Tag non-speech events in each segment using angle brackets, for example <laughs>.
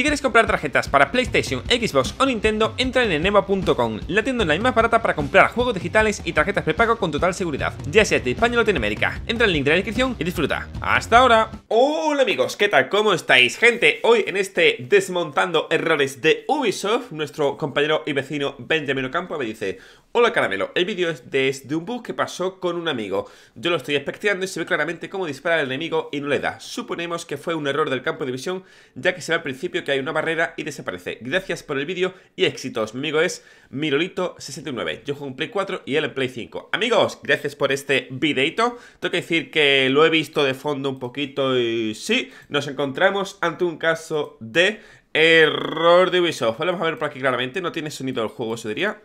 Si quieres comprar tarjetas para PlayStation, Xbox o Nintendo, entra en Enema.com, la tienda online más barata para comprar juegos digitales y tarjetas prepago con total seguridad, ya sea de España o Latinoamérica. Entra en el link de la descripción y disfruta. ¡Hasta ahora! Hola amigos, ¿qué tal? ¿Cómo estáis? Gente, hoy en este Desmontando Errores de Ubisoft, nuestro compañero y vecino Benjamin Ocampo me dice Hola Caramelo, el vídeo es de, un bug que pasó con un amigo. Yo lo estoy expecteando y se ve claramente cómo dispara al enemigo y no le da. Suponemos que fue un error del campo de visión, ya que se ve al principio que hay una barrera y desaparece. Gracias por el vídeo y éxitos. Mi amigo es Mirolito69. Yo juego en Play 4 y él en Play 5. Amigos, gracias por este videito. Tengo que decir que lo he visto de fondo un poquito pues sí, nos encontramos ante un caso de error de Ubisoft. Vamos a ver por aquí claramente, no tiene sonido el juego, se diría.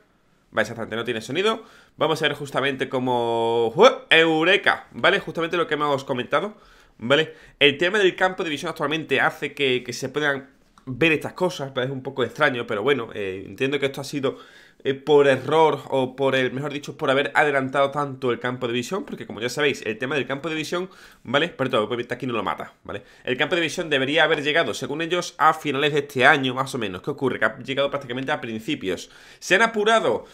Va, exactamente, no tiene sonido. Vamos a ver justamente como... ¡Eureka! ¿Vale? Justamente lo que hemos comentado. ¿Vale? El tema del campo de visión actualmente hace que, que se puedan ver estas cosas, es un poco extraño, pero bueno, eh, entiendo que esto ha sido eh, por error o por el, mejor dicho, por haber adelantado tanto el campo de visión, porque como ya sabéis, el tema del campo de visión, ¿vale? Perdón, pues aquí no lo mata, ¿vale? El campo de visión debería haber llegado, según ellos, a finales de este año, más o menos. ¿Qué ocurre? Que ha llegado prácticamente a principios. ¿Se han apurado?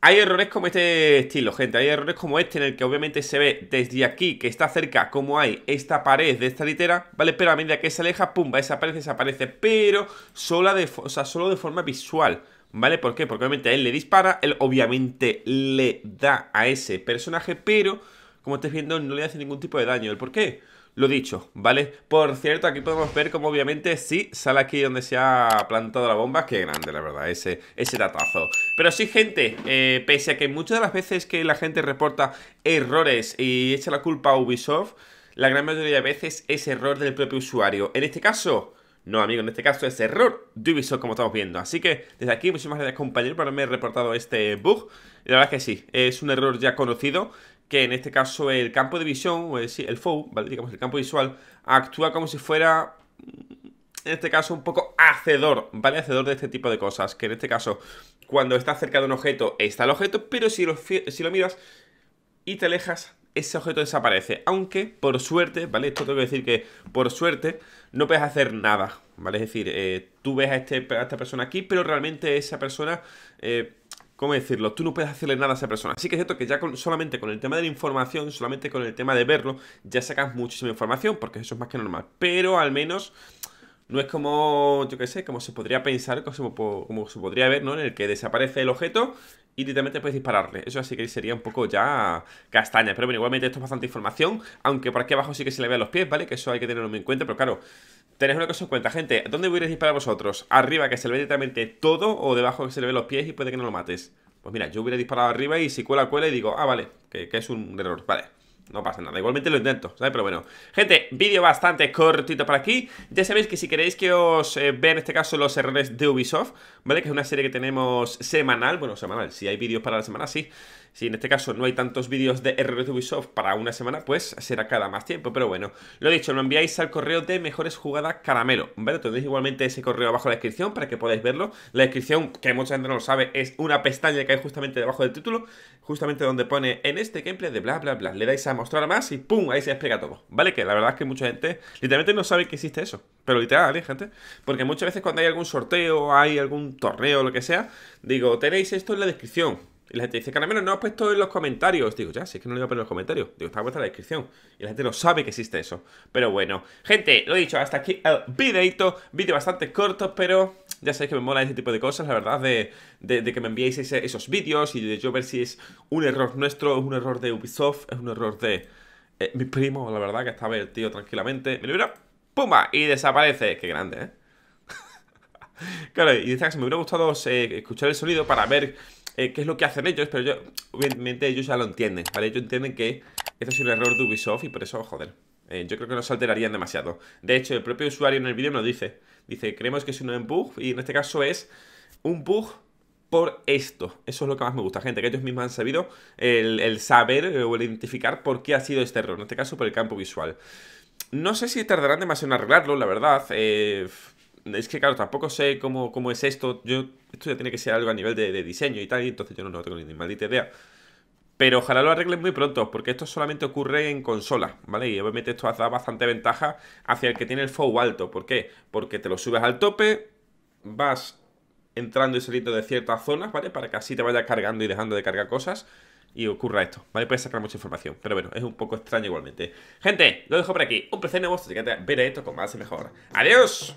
Hay errores como este estilo, gente. Hay errores como este en el que obviamente se ve desde aquí que está cerca como hay esta pared de esta litera, ¿vale? Pero a medida que se aleja, pum, va, desaparece, desaparece. Pero solo de, solo de forma visual, ¿vale? ¿Por qué? Porque obviamente él le dispara, él obviamente le da a ese personaje, pero como estáis viendo no le hace ningún tipo de daño. ¿El por qué? Lo dicho, ¿vale? Por cierto, aquí podemos ver como obviamente sí sale aquí donde se ha plantado la bomba. Qué grande, la verdad, ese, ese datazo. Pero sí, gente, eh, pese a que muchas de las veces que la gente reporta errores y echa la culpa a Ubisoft, la gran mayoría de veces es error del propio usuario. En este caso, no, amigo, en este caso es error de como estamos viendo. Así que desde aquí, muchísimas gracias, compañero, por haberme reportado este bug. La verdad es que sí, es un error ya conocido que en este caso el campo de visión, o el, el FOV, digamos el campo visual, actúa como si fuera, en este caso, un poco hacedor, ¿vale? Hacedor de este tipo de cosas, que en este caso, cuando está cerca de un objeto, está el objeto, pero si lo miras y te alejas, ese objeto desaparece. Aunque, por suerte, ¿vale? Esto tengo que decir que, por suerte, no puedes hacer nada, ¿vale? Es decir, eh, tú ves este, a, esta persona aquí, pero realmente esa persona... Eh, ¿Cómo decirlo? Tú no puedes hacerle nada a esa persona. Así que es cierto que ya solamente con el tema de la información, solamente con el tema de verlo, ya sacas muchísima información, porque eso es más que normal. Pero al menos no es como, yo qué sé, como se podría pensar, como, como, se podría ver, ¿no? En el que desaparece el objeto y directamente puedes dispararle. Eso así que sería un poco ya castaña. Pero bueno, igualmente esto es bastante información, aunque por aquí abajo sí que se le a los pies, ¿vale? Que eso hay que tenerlo en cuenta, pero claro... Tenéis una cosa en cuenta, gente. ¿Dónde voy a disparar vosotros? ¿Arriba que se le ve directamente todo o debajo que se le ve los pies y puede que no lo mates? Pues mira, yo hubiera disparado arriba y si cuela, cuela y digo, ah, vale, que es un error, vale no pasa nada, igualmente lo intento, ¿sabes? Pero bueno, gente, vídeo bastante cortito para aquí Ya sabéis que si queréis que os eh, vea en este caso los errores de Ubisoft ¿Vale? Que es una serie que tenemos semanal, bueno, semanal, si hay vídeos para la semana, sí si en este caso no hay tantos vídeos de errores de Ubisoft para una semana, pues será cada más tiempo. Pero bueno, lo dicho, lo enviáis al correo de Mejores Jugadas Caramelo, ¿vale? Tendréis igualmente ese correo abajo en la descripción para que podáis verlo. La descripción, que mucha gente no lo sabe, es una pestaña que hay justamente debajo del título, justamente donde pone en este gameplay de bla, bla, bla. Le dais a mostrar más y ¡pum! Ahí se explica todo, ¿vale? Que la verdad es que mucha gente literalmente no sabe que existe eso, pero literal, ¿eh, gente? Porque muchas veces cuando hay algún sorteo, hay algún torneo, lo que sea, digo, tenéis esto en la descripción. Y la gente dice, menos no has puesto en los comentarios. Digo, ya, si es que no lo he puesto en los comentarios. Digo, está puesto en la descripción. Y la gente no sabe que existe eso. Pero bueno, gente, lo he dicho, hasta aquí el videito. Vídeo bastante corto, pero ya sabéis que me mola ese tipo de cosas, la verdad, de, que me enviéis esos vídeos y de yo ver si es un error nuestro, es un error de Ubisoft, es un error de eh, mi primo, la verdad, que estaba el tío tranquilamente. Me lo hubiera... ¡Pumba! Y desaparece. Qué grande, ¿eh? <laughs> claro, y dice me hubiera gustado eh, escuchar el sonido para ver eh, qué es lo que hacen ellos, pero yo, obviamente ellos ya lo entienden, ¿vale? Ellos entienden que esto es un error de Ubisoft y por eso, joder, eh, yo creo que no se alterarían demasiado. De hecho, el propio usuario en el vídeo nos dice, dice, creemos que es un bug y en este caso es un bug por esto. Eso es lo que más me gusta, gente, que ellos mismos han sabido el, saber eh, o el identificar por qué ha sido este error, en este caso por el campo visual. No sé si tardarán demasiado en arreglarlo, la verdad. Eh, es que, claro, tampoco sé cómo, es esto. esto ya tiene que ser algo a nivel de, diseño y tal, entonces yo no, no tengo ni maldita idea. Pero ojalá lo arreglen muy pronto, porque esto solamente ocurre en consola, ¿vale? Y obviamente esto da bastante ventaja hacia el que tiene el FOW alto. ¿Por qué? Porque te lo subes al tope, vas entrando y saliendo de ciertas zonas, ¿vale? Para que así te vaya cargando y dejando de cargar cosas y ocurra esto, ¿vale? Puedes sacar mucha información, pero bueno, es un poco extraño igualmente. Gente, lo dejo por aquí. Un placer nuevo, ver esto con más y mejor. ¡Adiós!